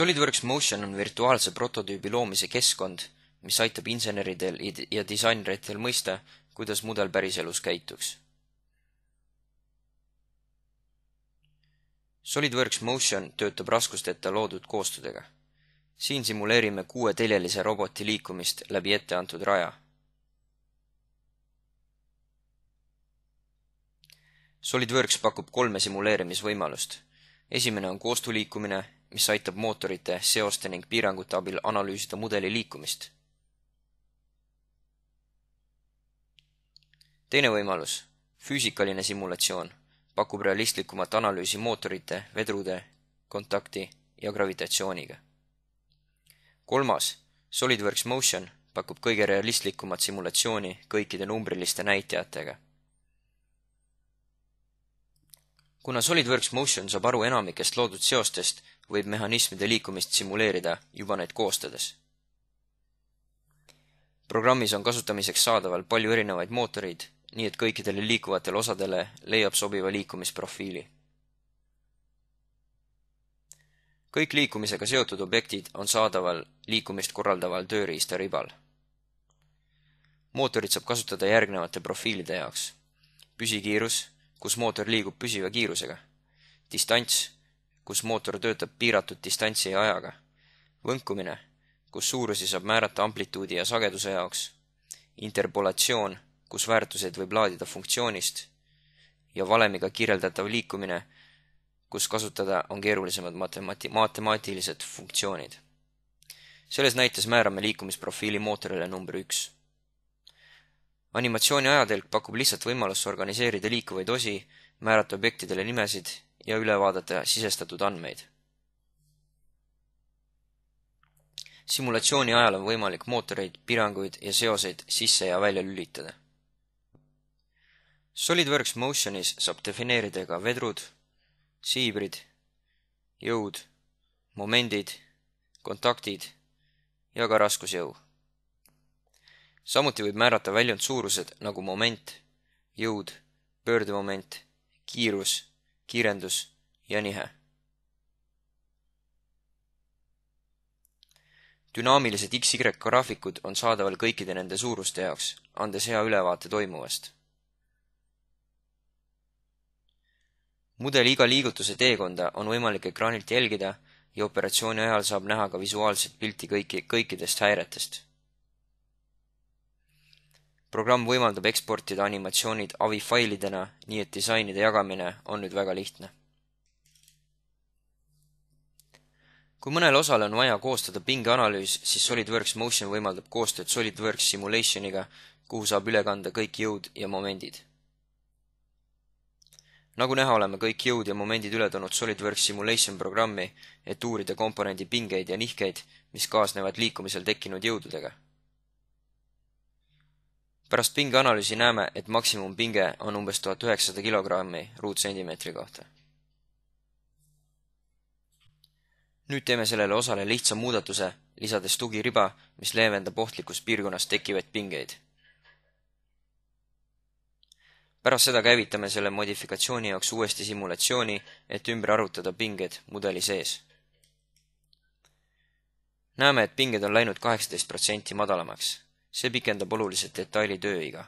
SolidWorks Motion on virtuaalse prototüübi loomise keskkond, mis aitab inseneridel ja disaineritel mõista, kuidas mudel päriselus käituks. SolidWorks Motion töötab raskusteta loodud koostudega. siin simuleerime kuueteljelise roboti liikumist läbi ette antud raja. SolidWorks pakub kolme simuleerimisvõimalust. esimene on koostu liikumine mis aitab mootorite, seoste ning piirangute abil analüüsida mudeli liikumist. teine võimalus, füüsikaline simulatsioon, pakub realistlikumat analüüsi mootorite, vedrude, kontakti ja gravitatsiooniga. kolmas, SolidWorks Motion pakub kõige realistlikumat simulatsiooni kõikide numbriliste näitajatega kuna SolidWorks Motion saab aru enamikest loodud seostest, võib mehhanismide liikumist simuleerida juba neid koostades. programmis on kasutamiseks saadaval palju erinevaid mootoreid, nii et kõikidele liikuvatele osadele leiab sobiva liikumisprofiili. kõik liikumisega seotud objektid on saadaval liikumist korraldaval tööriistaribal. mootorit saab kasutada järgnevate profiilide jaoks. püsikiirus, kus mootor liigub püsiva kiirusega. distants kus mootor töötab piiratud distantsi ja ajaga. võnkumine, kus suurusi saab määrata amplituudi ja sageduse jaoks. interpolatsioon, kus väärtuseid võib laadida funktsioonist. ja valemiga kirjeldatav liikumine, kus kasutada on keerulisemad matemati-, matemaatilised funktsioonid. selles näites määrame liikumisprofiili mootorile number üks animatsiooni ajatelg pakub lihtsalt võimalust organiseerida liikuvaid osi, määrata objektidele nimesid ja üle vaadata sisestatud andmeid. simulatsiooni ajal on võimalik mootoreid, piiranguid ja seoseid sisse ja välja lülitada. SolidWorks Motionis saab defineerida ka vedrud, siibrid, jõud, momendid, kontaktid ja ka raskusjõu. samuti võib määrata väljund suurused nagu moment, jõud, pöördemoment, kiirus kiirendus ja nihe. dünaamilised XY graafikud on saadaval kõikide nende suuruste jaoks, andes hea ülevaate toimuvast. mudel iga liigutuse teekonda on võimalik ekraanilt jälgida ja operatsiooni ajal saab näha ka visuaalset pilti kõiki, kõikidest häiretest programm võimaldab eksportida animatsioonid AVI failidena, nii et disainide jagamine on nüüd väga lihtne. kui mõnel osal on vaja koostada pingeanalüüs, siis SolidWorks Motion võimaldab koostööd SolidWorks Simulationiga, kuhu saab üle kanda kõik jõud ja momendid. nagu näha, oleme kõik jõud ja momendid üle toonud SolidWorks Simulation programmi, et uurida komponendi pingeid ja nihkeid, mis kaasnevad liikumisel tekkinud jõududega pärast pingeanalüüsi näeme, et maksimumpinge on umbes tuhat üheksasada kilogrammi ruutsentimeetri kohta. nüüd teeme sellele osale lihtsa muudatuse, lisades tugiriba, mis leevendab ohtlikus piirkonnas tekkivaid pingeid. pärast seda käivitame selle modifikatsiooni jaoks uuesti simulatsiooni, et ümber arvutada pinged mudeli sees. näeme, et pinged on läinud kaheksateist protsenti madalamaks see pikendab oluliselt detaili tööiga.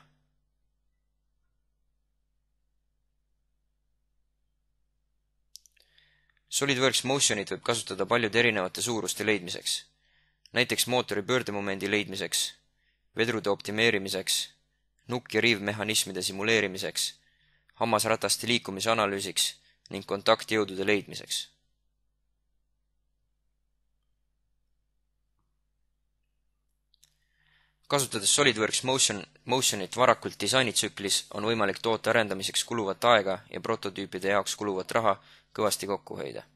SolidWorks Motionit võib kasutada paljude erinevate suuruste leidmiseks, näiteks mootori pöördemomendi leidmiseks, vedrude optimeerimiseks, nukk- ja riivmehhanismide simuleerimiseks, hammasrataste liikumise analüüsiks ning kontaktjõudude leidmiseks kasutades SolidWorks Motion, Motionit varakult disainitsüklis, on võimalik toote arendamiseks kuluvat aega ja prototüüpide jaoks kuluvat raha kõvasti kokku hoida